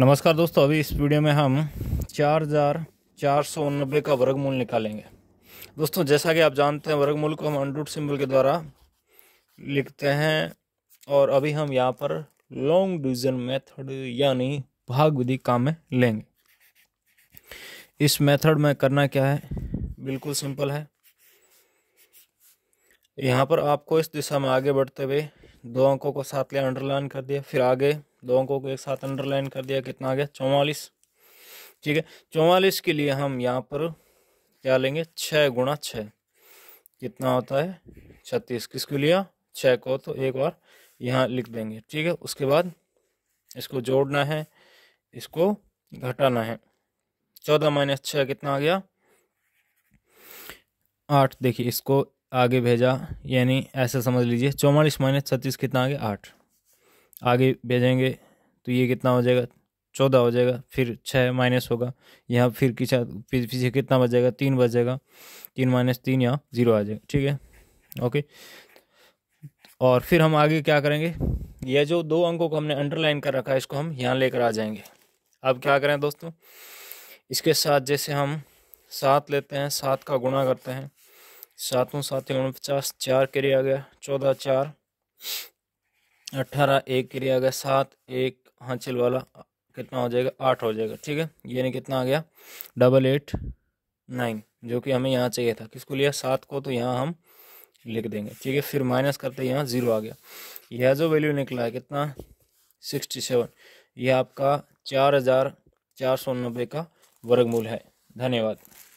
नमस्कार दोस्तों अभी इस वीडियो में हम चार हज़ार चार सौ नब्बे का वर्गमूल निकालेंगे दोस्तों जैसा कि आप जानते हैं वर्गमूल को हम अंडरूट सिंबल के द्वारा लिखते हैं और अभी हम यहाँ पर लॉन्ग डिवीजन मेथड यानी भाग विधि काम में लेंगे इस मेथड में करना क्या है बिल्कुल सिंपल है यहाँ पर आपको इस दिशा में आगे बढ़ते हुए दो अंकों को साथ ले अंडरलाइन कर दिया फिर आगे दोनों को एक साथ अंडरलाइन कर दिया कितना आ गया चौवालीस ठीक है चौवालीस के लिए हम यहाँ पर क्या लेंगे छः गुणा छः कितना होता है छत्तीस किसको लिया छः को तो एक बार यहाँ लिख देंगे ठीक है उसके बाद इसको जोड़ना है इसको घटाना है चौदह माइनस छः कितना आ गया आठ देखिए इसको आगे भेजा यानी ऐसा समझ लीजिए चौवालीस माइनस छत्तीस कितना आ गया आठ आगे भेजेंगे तो ये कितना हो जाएगा चौदह हो जाएगा फिर छः माइनस होगा यहाँ फिर किसा पीछे कितना जाएगा तीन जाएगा तीन माइनस तीन यहाँ ज़ीरो आ जाएगा ठीक है ओके और फिर हम आगे क्या करेंगे यह जो दो अंकों को हमने अंडरलाइन कर रखा है इसको हम यहाँ लेकर आ जाएंगे अब क्या करें दोस्तों इसके साथ जैसे हम सात लेते हैं सात का गुणा करते हैं सातों सात उनपचास चार के लिए आ गया चौदह चार अट्ठारह एक क्रिया आ गया सात एक हाँचिल वाला कितना हो जाएगा आठ हो जाएगा ठीक है ये नहीं कितना आ गया डबल एट नाइन जो कि हमें यहाँ चाहिए था किसको लिया सात को तो यहाँ हम लिख देंगे ठीक है फिर माइनस करते यहाँ ज़ीरो आ गया यह जो वैल्यू निकला है कितना सिक्सटी सेवन यह आपका चार हज़ार चार सौ नब्बे का वर्गमूल है धन्यवाद